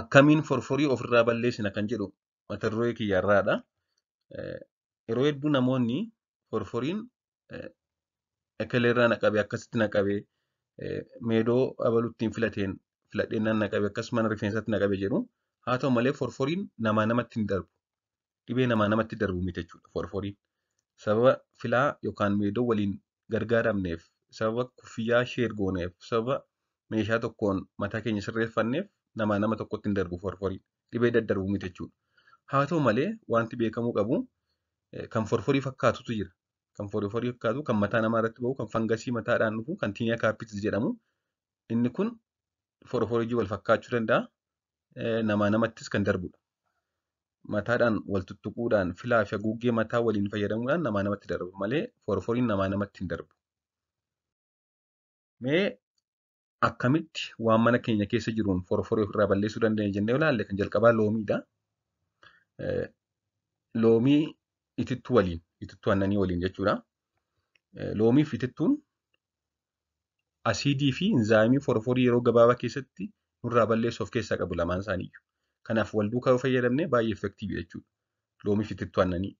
akkamiin forforii ofirraa balleessina kan jedhu mata duree kiyyaarraadha. Eh, yeroo hedduu namoonni forforiin ekelerraa eh, naqabee akkasitti naqabee eh, meedoo abaluttiin filateen filadheennan naqabee akkasumas rifeensatti naqabee jedhu haa ta'u malee forforiin nama namatti hin darbu. Dhibee namaa namatti darbu miti jechuudha forforiin. Sababa filaa yookaan meedoo waliin gargaaramneef, sababa kuffiyyaa ishee ergooneef, sababa meeshaa tokkoon mataa keenya sirreeffanneef namaa nama tokkotti hin darbu forforii dhibee daddarbu miti jechuudha. Haa ta'u malee wanti beekamuu qabu eh, kan forforii fakkaatutu jira. Kan forforii fakkaatu kan mataa namaa irratti ba'u kan fangasii mataadhaan dhufu kan tiiniyaa kaappitis jedhamu inni kun forforii wal fakkaachuu danda'a. Eh, namaa namattis kan darbudha. Mataadhaan wal tuttuquudhaan filaa fi haguuggee mataa waliin fayyadamuudhaan namaa namatti darba malee forforiin namaa namatti hin darbu. Mee akkamitti waan mana keenya keessa jiruun foroforii ofirraa balleessuu dandeenya jennee ilaalle kan jalqabaa loomiidha. Loomii itittuu waliin, itittuu aannanii waliin jechuudha. Loomii fi itittuun asiidii fi inzaayimii forforii yeroo gabaabaa keessatti nurraa of qabu lamaan isaaniiyyuu. Kanaaf wal duukaa yoo fayyadamne baay'ee effektiivi jechuudha. Loomii itittuu aannanii.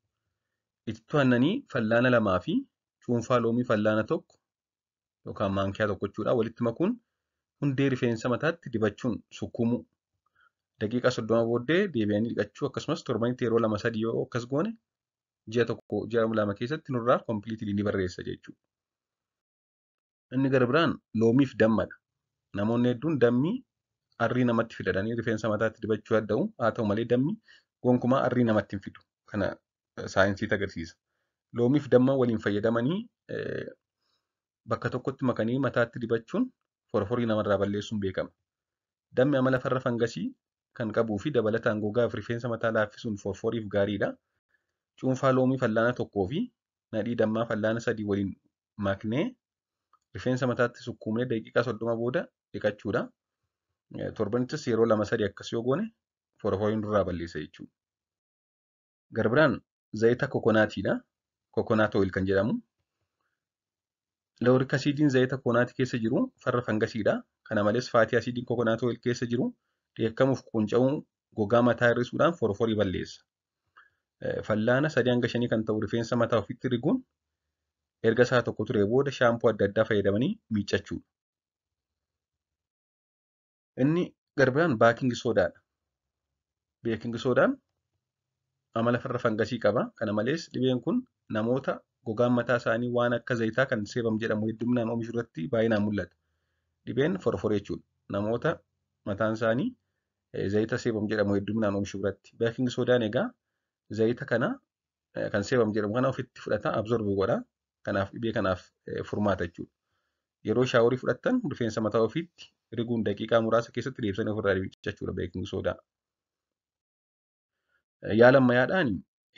Itittuu aannanii fallaana lamaa fi cuunfaa loomii tokko yookaan tokko jechuudha. hundee rifeensa mataatti dibachuun sukkuumu. Daqiiqaa soddoma booddee deebi'anii dhiqachuu akkasumas torbanitti yeroo lama sadii yoo akkas goone ji'a tokko ji'a lama keessatti nurraa kompiiliitilii dini barreessa jechuudha. Inni gara biraan loomiif dammadha. Namoonni hedduun dammi arrii namatti fidadanii rifeensa mataatti dibachuu yaada'u. Haa ta'u malee dammi gonkumaa arrii namatti hin fidu. Kana eh, saayinsiitu agarsiisa. Loomiif damma waliin fayyadamanii eh, bakka tokkotti makanii mataatti dibachuun forforii namarraa balleessuun beekama. Dammi amala farra fangasii kan qabuu fi dabalataan gogaa fi rifeensa mataa laaffisuun forforiif gaariidha. Cuunfaa loomii fallaana tokkoo fi nadhii dammaa fallaana sadii waliin maknee rifeensa mataatti sukkuumnee daqiiqaa soddoma booda dhiqachuudha. Eh, Torbanittis yeroo lama sadii akkas yoo goone forforiin durraa balleessa jechuudha. Garbiraan zayita kokonaatiidha. Kokonaat ooyil kan jedhamu. Loorik asiidiin zayita koonaati keessa jiru farra fangasiidha. Kana malees faatii asiidiin kookonaat ooyil keessa jiru dheekkamuuf qunca'uu gogaa mataa hir'isuudhaan forforrii balleessa. Eh, fallaana sadii hanga kan ta'u rifeensa mataa ofitti riguun erga sa'a tokko ture booda shaampoo adda addaa fayyadamanii miiccachuudha. Inni garbiraan baakingi soodaadha. Beekingi soodaan amala farra fangasii qaba. Kana malees dhibeen kun namoota gogaan mataa isaanii waan akka zayitaa kan seebam jedhamu heddumminaan oomishuu irratti baay'inaan mul'ata. Dhibeen forforee jechuudha. Namoota mataan isaanii eh, zayita seebam jedhamu heddumminaan oomishuu irratti. Beeking soodaan egaa zayita kana eh, kan seebam jedhamu kana ofitti fudhata absorb godha. Kanaaf dhibee kanaaf eh, furmaata jechuudha. Yeroo shaaworii fudhattan rifeensa mataa ofiitti riguun daqiiqaa muraasa keessatti deebisanii ofirraa dhibicha jechuudha beeking soodaa. Yaala ammayyaadhaan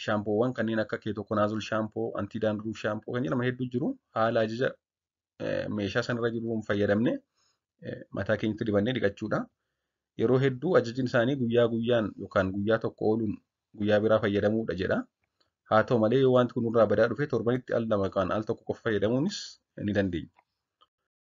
shaampoowwan kanneen akka keetokonaazol shaampoo, antiidaanduruuf shaampoo kan jedhaman hedduu jiru. Haala ajaja meeshaa sanarra jiru hin fayyadamne mataa keenyatti dibannee dhiqachuudha. Yeroo hedduu ajajin isaanii guyyaa guyyaan yookaan guyyaa tokko ooluun guyyaa biraa fayyadamuudha jedha. Haa ta'u malee yoo wanti kun irraa badaa dufe torbanitti al lama yookaan al tokko qofa fayyadamuunis ni dandeenya.